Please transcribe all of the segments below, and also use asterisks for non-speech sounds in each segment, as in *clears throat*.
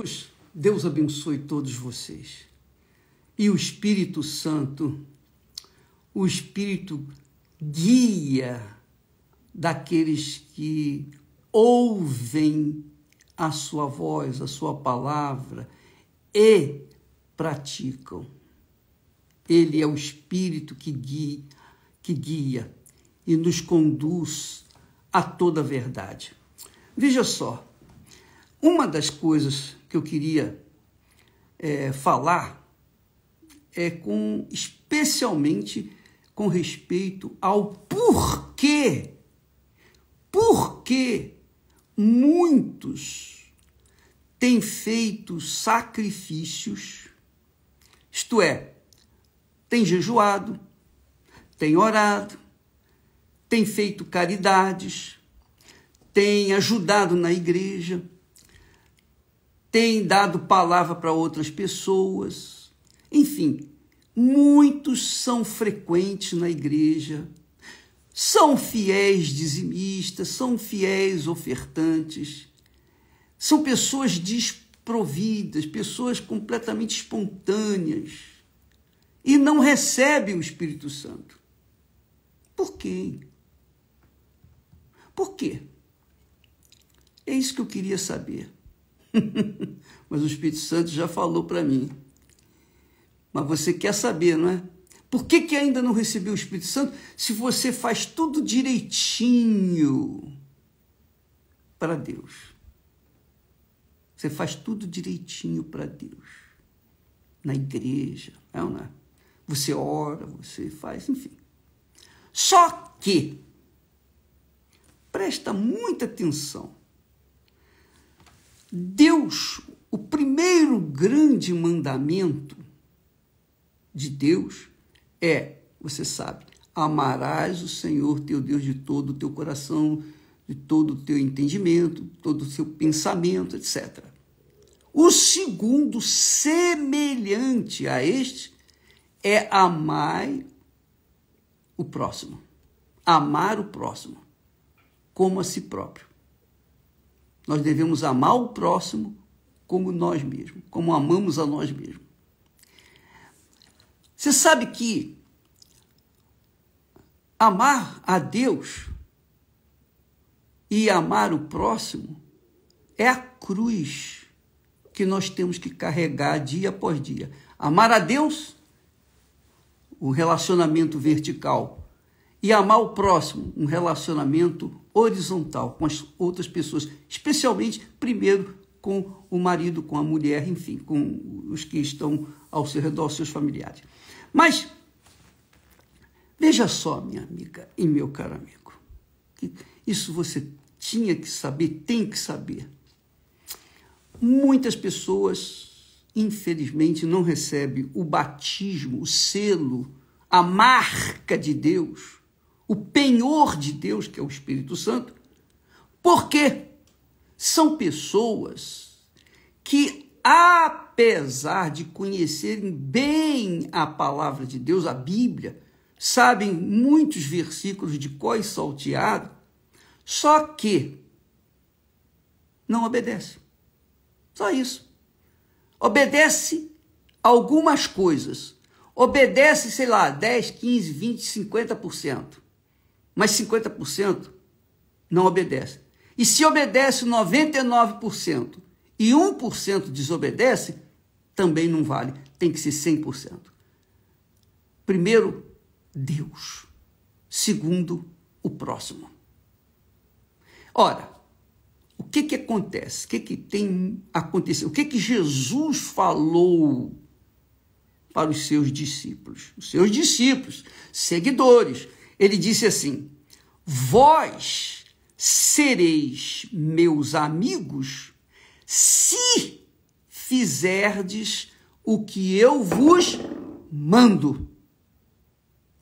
amigos, Deus abençoe todos vocês. E o Espírito Santo, o Espírito guia daqueles que ouvem a sua voz, a sua palavra e praticam. Ele é o Espírito que guia, que guia e nos conduz a toda a verdade. Veja só, uma das coisas que eu queria é, falar é com especialmente com respeito ao porquê, porquê muitos têm feito sacrifícios, isto é, têm jejuado, têm orado, têm feito caridades, têm ajudado na igreja, tem dado palavra para outras pessoas. Enfim, muitos são frequentes na igreja, são fiéis dizimistas, são fiéis ofertantes, são pessoas desprovidas, pessoas completamente espontâneas e não recebem o Espírito Santo. Por quê? Por quê? É isso que eu queria saber. *laughs* Mas o Espírito Santo já falou para mim. Mas você quer saber, não é? Por que, que ainda não recebeu o Espírito Santo se você faz tudo direitinho para Deus? Você faz tudo direitinho para Deus. Na igreja, é não é? Você ora, você faz, enfim. Só que, presta muita atenção, Deus, o primeiro grande mandamento de Deus é, você sabe, amarás o Senhor teu Deus de todo o teu coração, de todo o teu entendimento, todo o seu pensamento, etc. O segundo, semelhante a este, é amar o próximo. Amar o próximo como a si próprio. Nós devemos amar o próximo como nós mesmos, como amamos a nós mesmos. Você sabe que amar a Deus e amar o próximo é a cruz que nós temos que carregar dia após dia. Amar a Deus, o relacionamento vertical e amar o próximo, um relacionamento horizontal com as outras pessoas, especialmente, primeiro, com o marido, com a mulher, enfim, com os que estão ao seu redor, seus familiares. Mas, veja só, minha amiga e meu caro amigo, isso você tinha que saber, tem que saber. Muitas pessoas, infelizmente, não recebem o batismo, o selo, a marca de Deus o penhor de Deus, que é o Espírito Santo, porque são pessoas que, apesar de conhecerem bem a palavra de Deus, a Bíblia, sabem muitos versículos de cós salteado, só que não obedece. Só isso. Obedece algumas coisas. Obedece, sei lá, 10, 15, 20, 50% mas 50% não obedece. E se obedece 99% e 1% desobedece, também não vale, tem que ser 100%. Primeiro, Deus. Segundo, o próximo. Ora, o que que acontece? O que que tem acontecido? O que que Jesus falou para os seus discípulos? Os seus discípulos, seguidores, ele disse assim: Vós sereis meus amigos se fizerdes o que eu vos mando.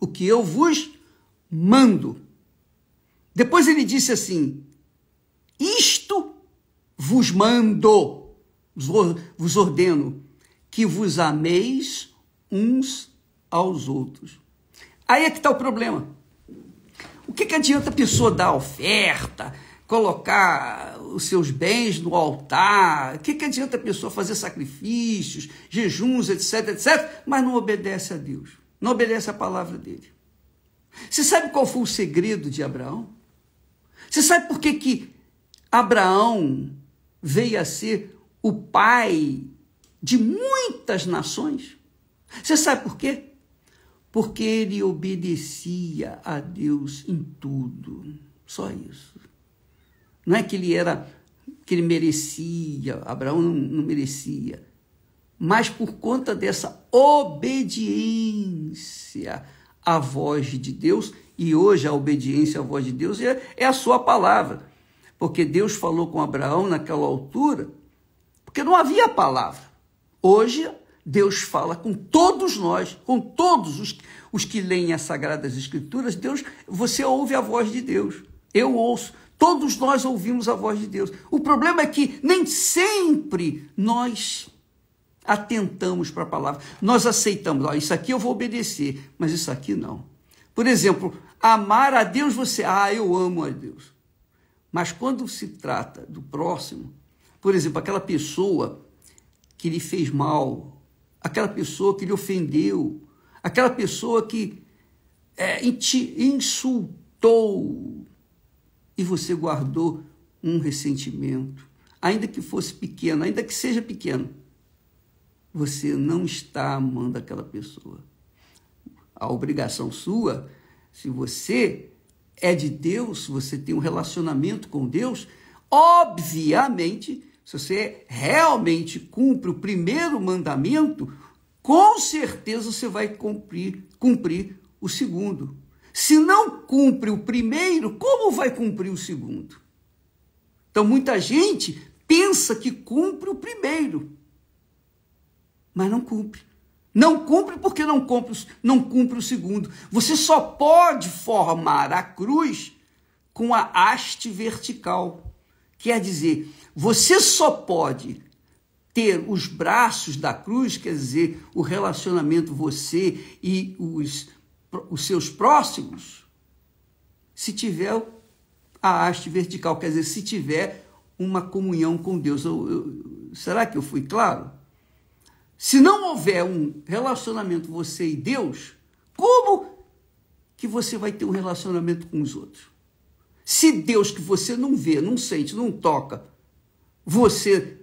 O que eu vos mando. Depois ele disse assim: Isto vos mando, vos ordeno, que vos ameis uns aos outros. Aí é que está o problema. O que, que adianta a pessoa dar oferta, colocar os seus bens no altar? O que, que adianta a pessoa fazer sacrifícios, jejuns, etc, etc, mas não obedece a Deus, não obedece a palavra dele? Você sabe qual foi o segredo de Abraão? Você sabe por que, que Abraão veio a ser o pai de muitas nações? Você sabe por quê? porque ele obedecia a Deus em tudo. Só isso. Não é que ele era que ele merecia, Abraão não, não merecia, mas por conta dessa obediência à voz de Deus, e hoje a obediência à voz de Deus é, é a sua palavra. Porque Deus falou com Abraão naquela altura, porque não havia palavra. Hoje Deus fala com todos nós, com todos os, os que leem as Sagradas Escrituras. Deus, você ouve a voz de Deus. Eu ouço. Todos nós ouvimos a voz de Deus. O problema é que nem sempre nós atentamos para a palavra. Nós aceitamos, ó, isso aqui eu vou obedecer, mas isso aqui não. Por exemplo, amar a Deus, você, ah, eu amo a Deus. Mas quando se trata do próximo, por exemplo, aquela pessoa que lhe fez mal, aquela pessoa que lhe ofendeu, aquela pessoa que é, te insultou e você guardou um ressentimento, ainda que fosse pequeno, ainda que seja pequeno, você não está amando aquela pessoa. A obrigação sua, se você é de Deus, você tem um relacionamento com Deus, obviamente se você realmente cumpre o primeiro mandamento, com certeza você vai cumprir, cumprir o segundo. Se não cumpre o primeiro, como vai cumprir o segundo? Então muita gente pensa que cumpre o primeiro, mas não cumpre. Não cumpre porque não cumpre, não cumpre o segundo. Você só pode formar a cruz com a haste vertical. Quer dizer, você só pode ter os braços da cruz, quer dizer, o relacionamento você e os, os seus próximos, se tiver a haste vertical, quer dizer, se tiver uma comunhão com Deus. Eu, eu, será que eu fui claro? Se não houver um relacionamento você e Deus, como que você vai ter um relacionamento com os outros? Se Deus que você não vê, não sente, não toca, você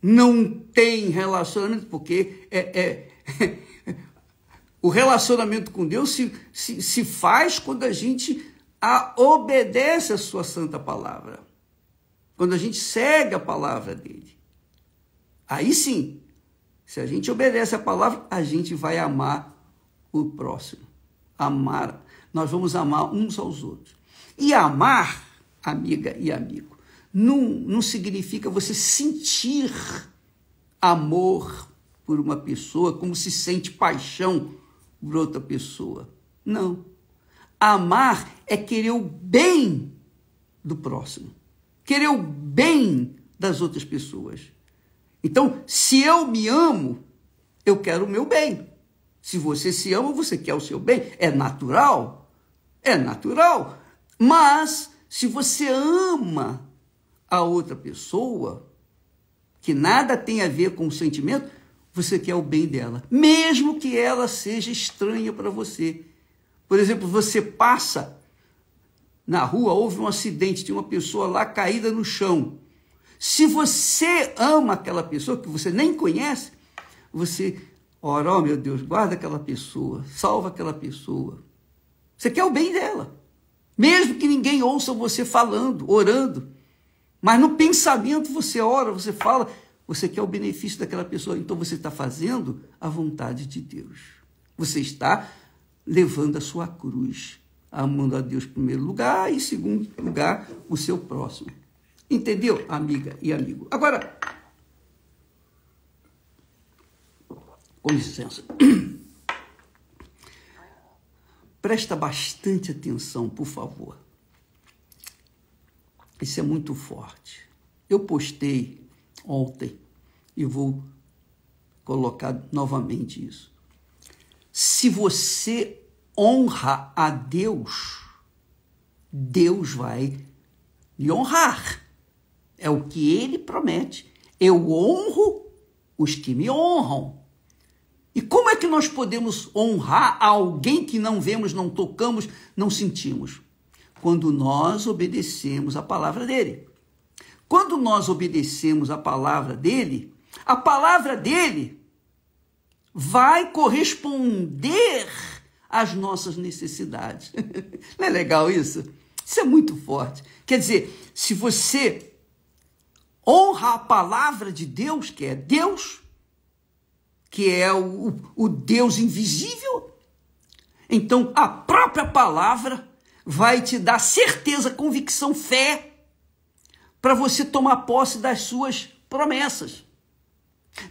não tem relacionamento, porque é, é *laughs* o relacionamento com Deus se, se, se faz quando a gente a obedece a sua santa palavra. Quando a gente segue a palavra dele. Aí sim, se a gente obedece a palavra, a gente vai amar o próximo. Amar. Nós vamos amar uns aos outros. E amar, amiga e amigo, não, não significa você sentir amor por uma pessoa como se sente paixão por outra pessoa. Não. Amar é querer o bem do próximo, querer o bem das outras pessoas. Então, se eu me amo, eu quero o meu bem. Se você se ama, você quer o seu bem. É natural. É natural. Mas, se você ama a outra pessoa, que nada tem a ver com o sentimento, você quer o bem dela, mesmo que ela seja estranha para você. Por exemplo, você passa na rua, houve um acidente, tinha uma pessoa lá caída no chão. Se você ama aquela pessoa que você nem conhece, você ora, oh meu Deus, guarda aquela pessoa, salva aquela pessoa. Você quer o bem dela. Mesmo que ninguém ouça você falando, orando, mas no pensamento você ora, você fala, você quer o benefício daquela pessoa, então você está fazendo a vontade de Deus. Você está levando a sua cruz, amando a Deus em primeiro lugar e, em segundo lugar, o seu próximo. Entendeu, amiga e amigo? Agora, com licença. *clears throat* Presta bastante atenção, por favor. Isso é muito forte. Eu postei ontem e vou colocar novamente isso. Se você honra a Deus, Deus vai lhe honrar. É o que ele promete. Eu honro os que me honram. E como é que nós podemos honrar alguém que não vemos, não tocamos, não sentimos? Quando nós obedecemos a palavra dele. Quando nós obedecemos a palavra dele, a palavra dele vai corresponder às nossas necessidades. *laughs* Não é legal isso? Isso é muito forte. Quer dizer, se você honra a palavra de Deus, que é Deus, que é o, o Deus invisível. Então, a própria palavra vai te dar certeza, convicção, fé, para você tomar posse das suas promessas.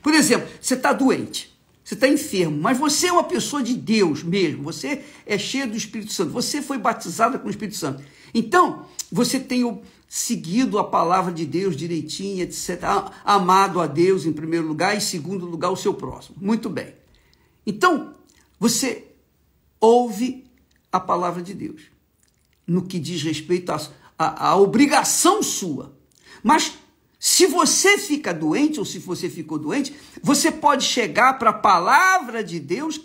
Por exemplo, você está doente, você está enfermo, mas você é uma pessoa de Deus mesmo, você é cheio do Espírito Santo, você foi batizada com o Espírito Santo. Então, você tem o, seguido a palavra de Deus direitinho, etc. Amado a Deus em primeiro lugar e, em segundo lugar, o seu próximo. Muito bem. Então, você ouve a palavra de Deus no que diz respeito à, à, à obrigação sua. Mas se você fica doente ou se você ficou doente, você pode chegar para a palavra de Deus,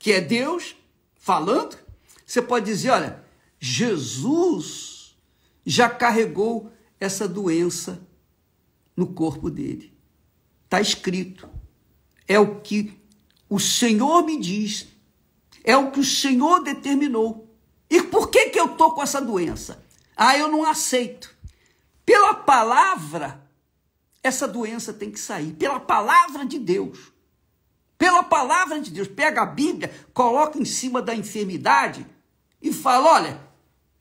que é Deus falando, você pode dizer: olha, Jesus já carregou essa doença no corpo dele. Está escrito. É o que o Senhor me diz. É o que o Senhor determinou. E por que, que eu estou com essa doença? Ah, eu não aceito. Pela palavra, essa doença tem que sair. Pela palavra de Deus. Pela palavra de Deus. Pega a Bíblia, coloca em cima da enfermidade e fala: olha,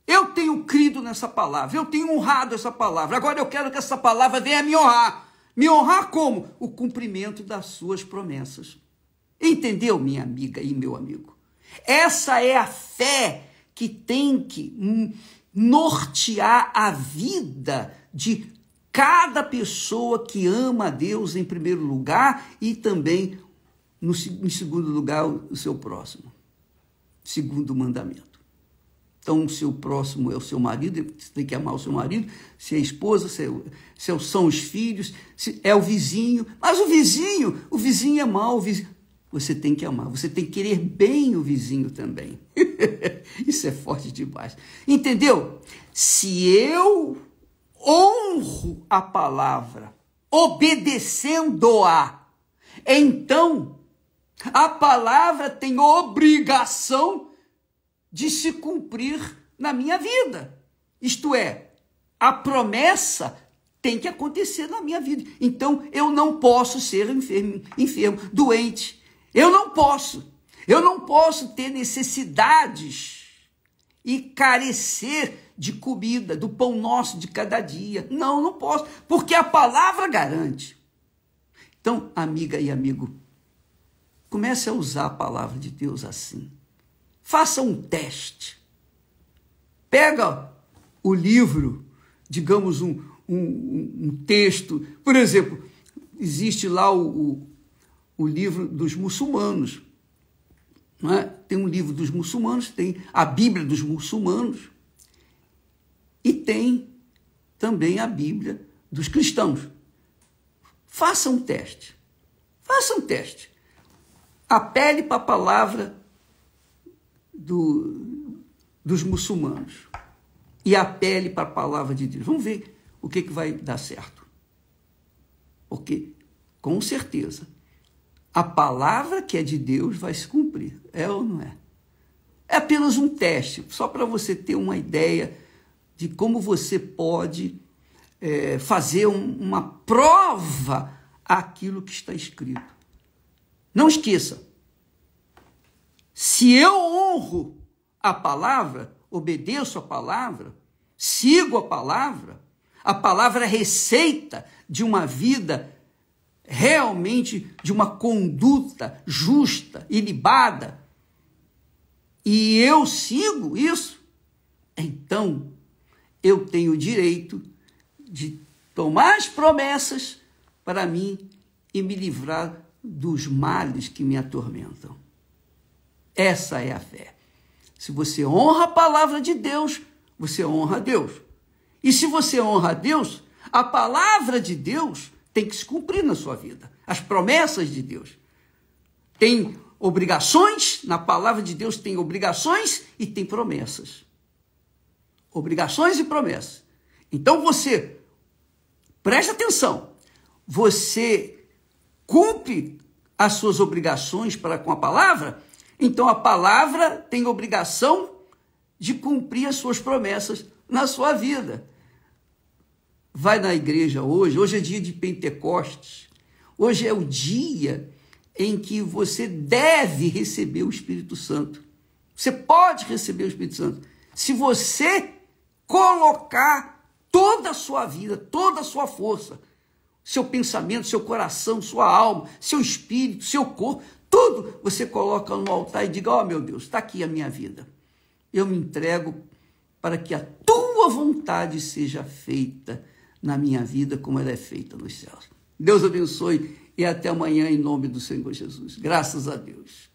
eu tenho crido nessa palavra, eu tenho honrado essa palavra. Agora eu quero que essa palavra venha me honrar. Me honrar como? O cumprimento das suas promessas. Entendeu, minha amiga e meu amigo? Essa é a fé que tem que hum, nortear a vida de cada pessoa que ama a Deus em primeiro lugar e também, no, em segundo lugar, o seu próximo. Segundo mandamento. Então, se o próximo é o seu marido, você tem que amar o seu marido, se é a esposa, se, é, se é são os filhos, se é o vizinho. Mas o vizinho, o vizinho é mau, Você tem que amar, você tem que querer bem o vizinho também. *laughs* Isso é forte demais. Entendeu? Se eu honro a palavra, obedecendo-a, então a palavra tem obrigação de se cumprir na minha vida. Isto é, a promessa tem que acontecer na minha vida. Então eu não posso ser enfermo, enfermo, doente. Eu não posso. Eu não posso ter necessidades e carecer de comida, do pão nosso de cada dia. Não, não posso, porque a palavra garante. Então, amiga e amigo, comece a usar a palavra de Deus assim. Faça um teste. Pega o livro, digamos um, um, um texto. Por exemplo, existe lá o, o, o livro dos muçulmanos. É? Tem um livro dos muçulmanos, tem a Bíblia dos muçulmanos e tem também a Bíblia dos cristãos. Faça um teste. Faça um teste. Apele para a palavra do, dos muçulmanos e apele para a palavra de Deus. Vamos ver o que, que vai dar certo. Porque, com certeza, a palavra que é de Deus vai se cumprir. É ou não é? É apenas um teste, só para você ter uma ideia de como você pode é, fazer um, uma prova àquilo que está escrito. Não esqueça, se eu honro a palavra, obedeço a palavra, sigo a palavra, a palavra é receita de uma vida realmente de uma conduta justa, e libada. e eu sigo isso, então eu tenho o direito de tomar as promessas para mim e me livrar dos males que me atormentam. Essa é a fé. Se você honra a palavra de Deus, você honra a Deus. E se você honra a Deus, a palavra de Deus tem que se cumprir na sua vida. As promessas de Deus. Tem obrigações, na palavra de Deus tem obrigações e tem promessas. Obrigações e promessas. Então você, preste atenção, você cumpre as suas obrigações para com a palavra então a palavra tem obrigação de cumprir as suas promessas na sua vida. Vai na igreja hoje, hoje é dia de Pentecostes. Hoje é o dia em que você deve receber o Espírito Santo. Você pode receber o Espírito Santo se você colocar toda a sua vida, toda a sua força, seu pensamento, seu coração, sua alma, seu espírito, seu corpo, tudo você coloca no altar e diga: Ó oh, meu Deus, está aqui a minha vida. Eu me entrego para que a tua vontade seja feita na minha vida, como ela é feita nos céus. Deus abençoe e até amanhã, em nome do Senhor Jesus. Graças a Deus.